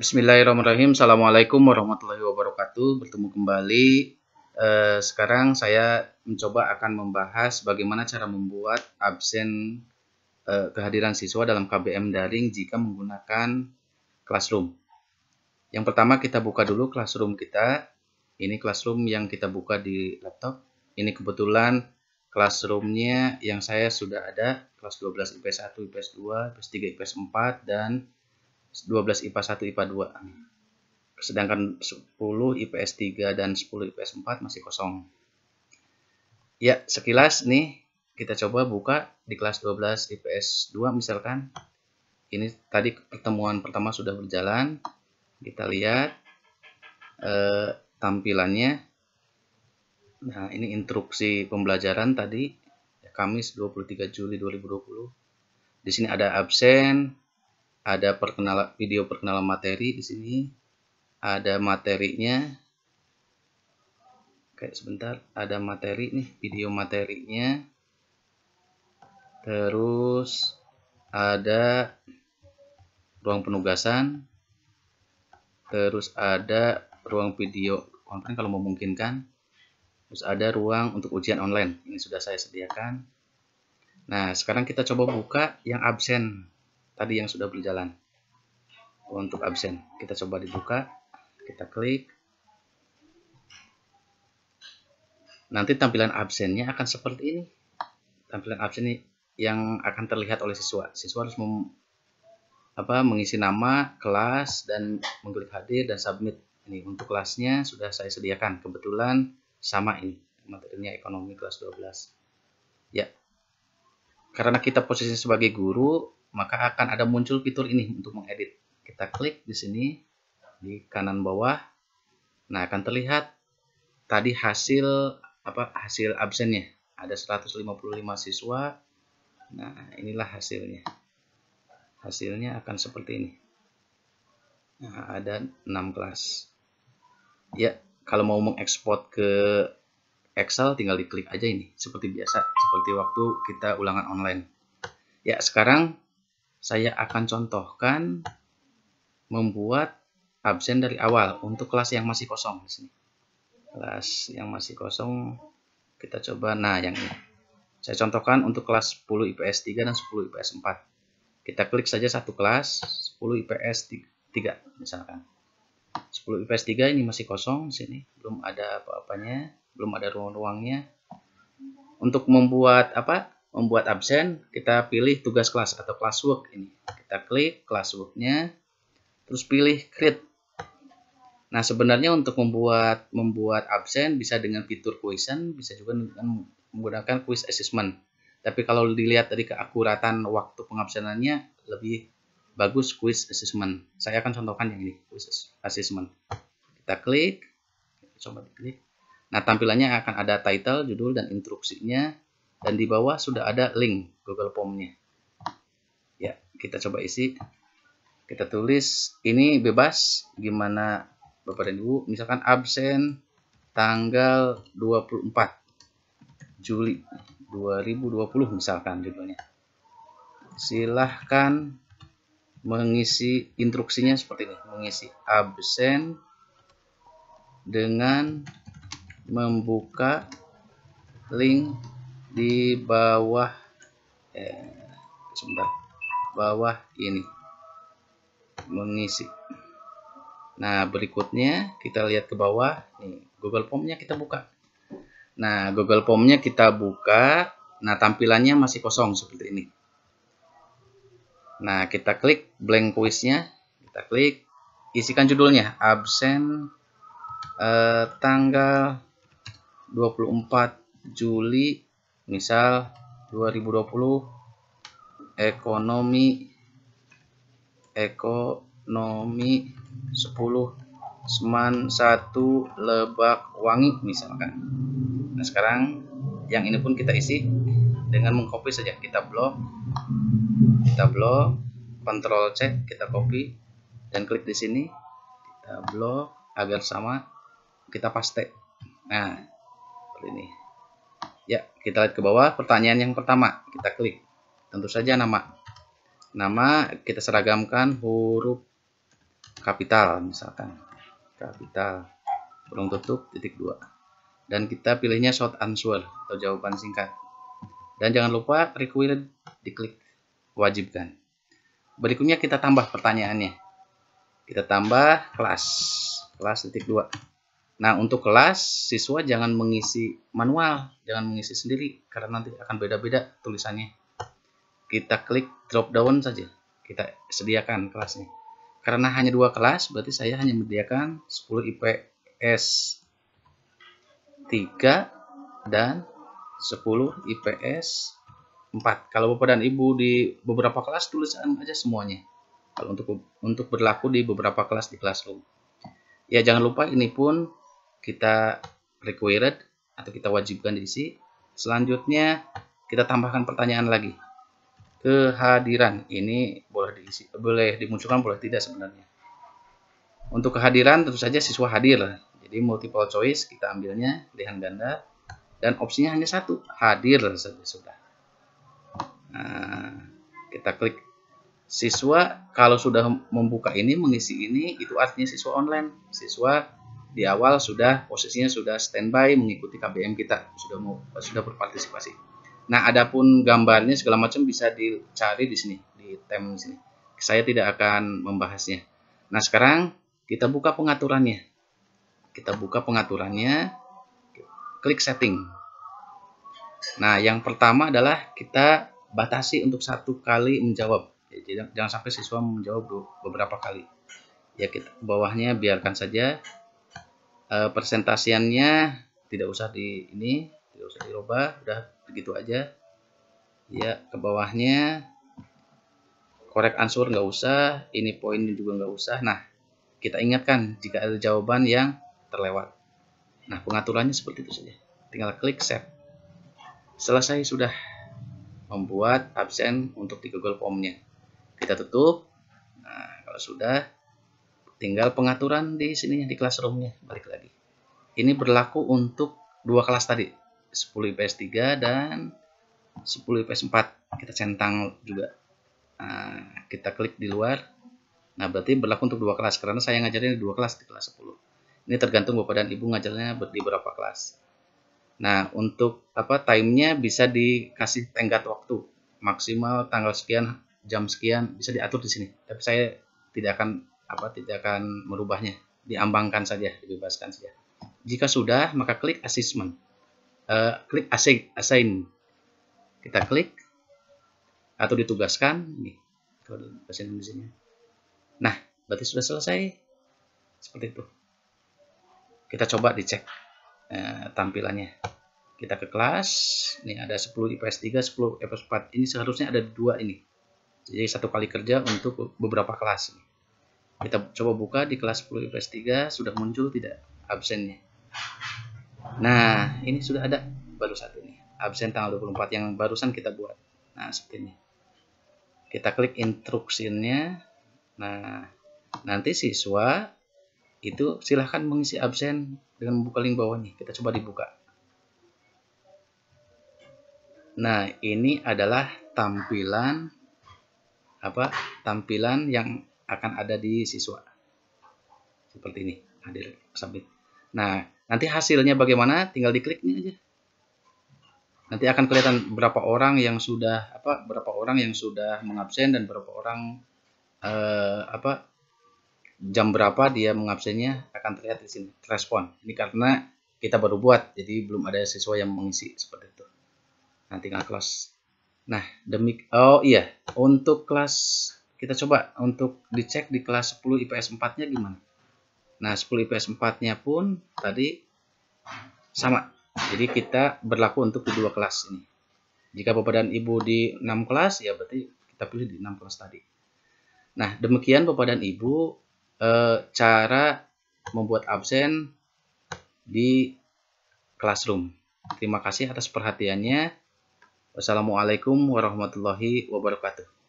Bismillahirrahmanirrahim. Assalamualaikum warahmatullahi wabarakatuh. Bertemu kembali. Eh, sekarang saya mencoba akan membahas bagaimana cara membuat absen eh, kehadiran siswa dalam KBM daring jika menggunakan Classroom. Yang pertama kita buka dulu Classroom kita. Ini Classroom yang kita buka di laptop. Ini kebetulan Classroomnya yang saya sudah ada kelas 12 IPS 1, IPS 2, IPS 3, IPS 4 dan 12 IPA 1, IPA 2. Sedangkan 10 IPS 3 dan 10 IPS 4 masih kosong. Ya, sekilas nih kita coba buka di kelas 12 IPS 2 misalkan. Ini tadi pertemuan pertama sudah berjalan. Kita lihat eh, tampilannya. Nah, ini instruksi pembelajaran tadi Kamis 23 Juli 2020. Di sini ada absen, ada perkenalan video perkenalan materi di sini ada materinya kayak sebentar ada materi nih video materinya terus ada ruang penugasan terus ada ruang video konten kalau memungkinkan terus ada ruang untuk ujian online ini sudah saya sediakan nah sekarang kita coba buka yang absen tadi yang sudah berjalan untuk absen. Kita coba dibuka, kita klik. Nanti tampilan absennya akan seperti ini. Tampilan absen ini yang akan terlihat oleh siswa. Siswa harus mem, apa, mengisi nama, kelas, dan mengklik hadir dan submit. Ini untuk kelasnya sudah saya sediakan. Kebetulan sama ini materinya ekonomi kelas 12. Ya. Karena kita posisi sebagai guru, maka akan ada muncul fitur ini untuk mengedit. Kita klik di sini di kanan bawah. Nah, akan terlihat tadi hasil apa hasil absennya. Ada 155 siswa. Nah, inilah hasilnya. Hasilnya akan seperti ini. Nah, ada 6 kelas. Ya, kalau mau mengekspor ke Excel tinggal diklik aja ini seperti biasa seperti waktu kita ulangan online ya sekarang saya akan contohkan membuat absen dari awal untuk kelas yang masih kosong di sini. Kelas yang masih kosong kita coba nah yang ini. Saya contohkan untuk kelas 10 IPS 3 dan 10 IPS 4. Kita klik saja satu kelas 10 IPS 3 misalkan. 10 IPS 3 ini masih kosong di sini, belum ada apa-apanya, belum ada ruang-ruangnya. Untuk membuat apa? membuat absen, kita pilih tugas kelas atau classwork ini. Kita klik classworknya, terus pilih create. Nah, sebenarnya untuk membuat membuat absen bisa dengan fitur question, bisa juga dengan menggunakan quiz assessment. Tapi kalau dilihat dari keakuratan waktu pengabsenannya lebih bagus quiz assessment. Saya akan contohkan yang ini, quiz assessment. Kita klik, coba diklik. Nah, tampilannya akan ada title, judul, dan instruksinya dan di bawah sudah ada link Google Form-nya. Ya, kita coba isi. Kita tulis ini bebas gimana Bapak dan Ibu, misalkan absen tanggal 24 Juli 2020 misalkan judulnya. Silahkan mengisi instruksinya seperti ini, mengisi absen dengan membuka link di bawah eh, sebentar bawah ini mengisi nah berikutnya kita lihat ke bawah nih Google Formnya kita buka nah Google Formnya kita buka nah tampilannya masih kosong seperti ini nah kita klik blank quiznya kita klik isikan judulnya absen eh, tanggal 24 Juli misal 2020 ekonomi ekonomi 10 seman 1 lebak wangi misalkan nah sekarang yang ini pun kita isi dengan mengcopy saja kita blok kita blok kontrol C kita copy dan klik di sini kita blok agar sama kita paste nah seperti ini Ya, kita lihat ke bawah. Pertanyaan yang pertama, kita klik. Tentu saja nama. Nama kita seragamkan huruf kapital misalkan. Kapital. Kurung tutup titik dua Dan kita pilihnya short answer atau jawaban singkat. Dan jangan lupa required diklik wajibkan. Berikutnya kita tambah pertanyaannya. Kita tambah kelas. Kelas titik dua Nah, untuk kelas, siswa jangan mengisi manual, jangan mengisi sendiri, karena nanti akan beda-beda tulisannya. Kita klik drop down saja, kita sediakan kelasnya. Karena hanya dua kelas, berarti saya hanya menyediakan 10 IPS 3 dan 10 IPS 4. Kalau Bapak dan Ibu di beberapa kelas, tulisan aja semuanya. Kalau untuk untuk berlaku di beberapa kelas di kelas Classroom. Ya, jangan lupa ini pun kita required atau kita wajibkan diisi. Selanjutnya kita tambahkan pertanyaan lagi. Kehadiran ini boleh diisi, boleh dimunculkan boleh tidak sebenarnya. Untuk kehadiran tentu saja siswa hadir. Jadi multiple choice kita ambilnya pilihan ganda dan opsinya hanya satu, hadir saja sudah. Nah, kita klik siswa kalau sudah membuka ini mengisi ini itu artinya siswa online. Siswa di awal sudah posisinya sudah standby mengikuti KBM kita sudah mau sudah berpartisipasi. Nah, adapun gambarnya segala macam bisa dicari di sini di tem sini. Saya tidak akan membahasnya. Nah, sekarang kita buka pengaturannya. Kita buka pengaturannya, klik setting. Nah, yang pertama adalah kita batasi untuk satu kali menjawab. Ya, jadi, jangan sampai siswa menjawab beberapa kali. Ya, kita bawahnya biarkan saja e, eh, persentasiannya tidak usah di ini tidak usah dirubah udah begitu aja ya ke bawahnya korek ansur nggak usah ini poin juga nggak usah nah kita ingatkan jika ada jawaban yang terlewat nah pengaturannya seperti itu saja tinggal klik save selesai sudah membuat absen untuk di Google Formnya kita tutup nah kalau sudah tinggal pengaturan di sini di classroomnya balik lagi ini berlaku untuk dua kelas tadi, 10 IPS 3 dan 10 IPS 4. Kita centang juga. Nah, kita klik di luar. Nah, berarti berlaku untuk dua kelas karena saya ngajarin dua kelas di kelas 10. Ini tergantung Bapak dan Ibu ngajarnya di berapa kelas. Nah, untuk apa timenya bisa dikasih tenggat waktu maksimal tanggal sekian jam sekian bisa diatur di sini. Tapi saya tidak akan apa tidak akan merubahnya, diambangkan saja, dibebaskan saja. Jika sudah, maka klik assessment. Uh, klik assign, assign. Kita klik atau ditugaskan. Nih, kalau bahasa Nah, berarti sudah selesai. Seperti itu. Kita coba dicek uh, tampilannya. Kita ke kelas. Nih ada 10 IPS 3, 10 IPS 4. Ini seharusnya ada dua ini. Jadi satu kali kerja untuk beberapa kelas. Kita coba buka di kelas 10 IPS 3 sudah muncul tidak absennya. Nah, ini sudah ada baru satu ini. Absen tanggal 24 yang barusan kita buat. Nah, seperti ini. Kita klik instruksinya. Nah, nanti siswa itu silahkan mengisi absen dengan membuka link bawah nih. Kita coba dibuka. Nah, ini adalah tampilan apa? Tampilan yang akan ada di siswa. Seperti ini. Hadir submit. Nah, nanti hasilnya bagaimana? Tinggal diklik ini aja. Nanti akan kelihatan berapa orang yang sudah apa berapa orang yang sudah mengabsen dan berapa orang eh, apa jam berapa dia mengabsennya akan terlihat di sini respon. Ini karena kita baru buat, jadi belum ada siswa yang mengisi seperti itu. Nanti tinggal close. Nah, demi oh iya, untuk kelas kita coba untuk dicek di kelas 10 IPS 4-nya gimana? Nah, 10 IPS 4-nya pun tadi sama. Jadi kita berlaku untuk kedua kelas ini. Jika Bapak dan Ibu di 6 kelas, ya berarti kita pilih di 6 kelas tadi. Nah, demikian Bapak dan Ibu e, cara membuat absen di classroom. Terima kasih atas perhatiannya. Wassalamualaikum warahmatullahi wabarakatuh.